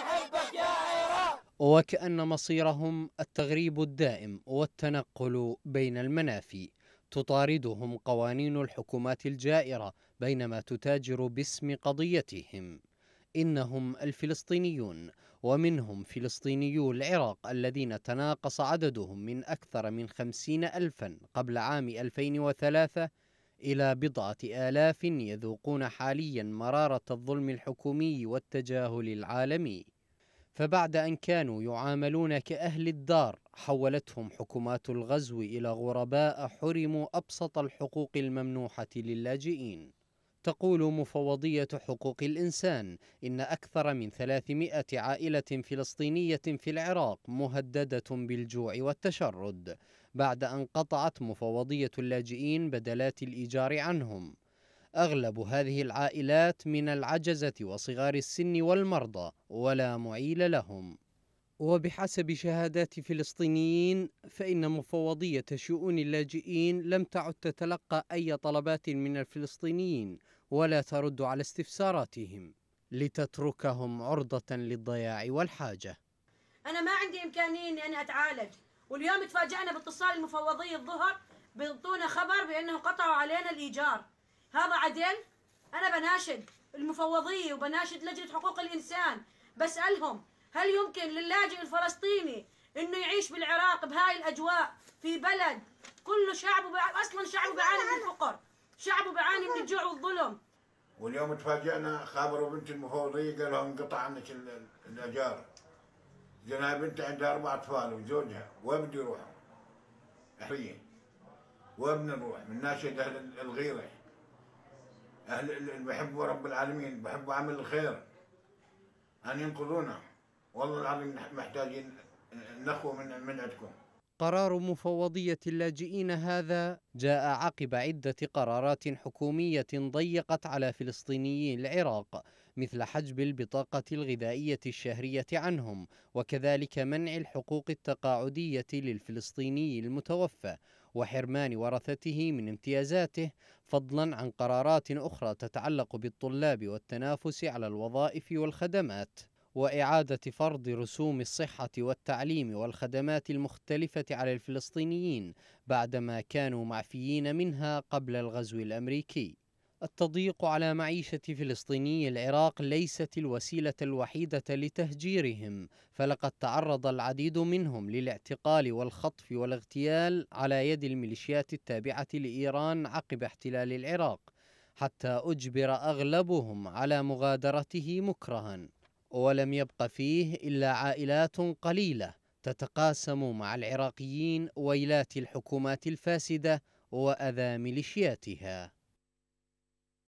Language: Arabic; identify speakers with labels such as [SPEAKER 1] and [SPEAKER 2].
[SPEAKER 1] نحبك يا عراق وكأن مصيرهم التغريب الدائم والتنقل بين المنافي تطاردهم قوانين الحكومات الجائرة بينما تتاجر باسم قضيتهم إنهم الفلسطينيون ومنهم فلسطينيو العراق الذين تناقص عددهم من أكثر من خمسين ألفا قبل عام 2003 إلى بضعة آلاف يذوقون حاليا مرارة الظلم الحكومي والتجاهل العالمي فبعد أن كانوا يعاملون كأهل الدار حولتهم حكومات الغزو إلى غرباء حرموا أبسط الحقوق الممنوحة للاجئين تقول مفوضية حقوق الإنسان إن أكثر من 300 عائلة فلسطينية في العراق مهددة بالجوع والتشرد بعد أن قطعت مفوضية اللاجئين بدلات الإيجار عنهم أغلب هذه العائلات من العجزة وصغار السن والمرضى ولا معيل لهم وبحسب شهادات فلسطينيين فإن مفوضية شؤون اللاجئين لم تعد تتلقى أي طلبات من الفلسطينيين ولا ترد على استفساراتهم لتتركهم عرضة للضياع والحاجة
[SPEAKER 2] أنا ما عندي إمكانية أني أنا أتعالج واليوم تفاجأنا باتصال المفوضية الظهر بيعطونا خبر بأنه قطعوا علينا الإيجار هذا عدل أنا بناشد المفوضية وبناشد لجنة حقوق الإنسان بسألهم هل يمكن للاجئ الفلسطيني انه يعيش بالعراق بهاي الاجواء في بلد كله شعبه بع... اصلا شعبه بيعاني من الفقر شعبه بيعاني من الجوع والظلم
[SPEAKER 3] واليوم تفاجئنا خابروا بنت المفوضيه قال لهم انقطع عنك الاجار قال بنتي عندها اربع اطفال وزوجها وين بده يروح؟ حريه وين نروح؟ من ناشد اهل الغيره اهل اللي بحبوا رب العالمين بحبوا عمل الخير ان ينقذونا والله العظيم محتاجين نخوة من من عندكم
[SPEAKER 1] قرار مفوضية اللاجئين هذا جاء عقب عدة قرارات حكومية ضيقت على فلسطيني العراق مثل حجب البطاقة الغذائية الشهرية عنهم وكذلك منع الحقوق التقاعدية للفلسطيني المتوفى وحرمان ورثته من امتيازاته فضلا عن قرارات أخرى تتعلق بالطلاب والتنافس على الوظائف والخدمات وإعادة فرض رسوم الصحة والتعليم والخدمات المختلفة على الفلسطينيين بعدما كانوا معفيين منها قبل الغزو الأمريكي التضييق على معيشة فلسطيني العراق ليست الوسيلة الوحيدة لتهجيرهم فلقد تعرض العديد منهم للاعتقال والخطف والاغتيال على يد الميليشيات التابعة لإيران عقب احتلال العراق حتى أجبر أغلبهم على مغادرته مكرها ولم يبق فيه إلا عائلات قليلة تتقاسم مع العراقيين ويلات الحكومات الفاسدة وأذى ميليشياتها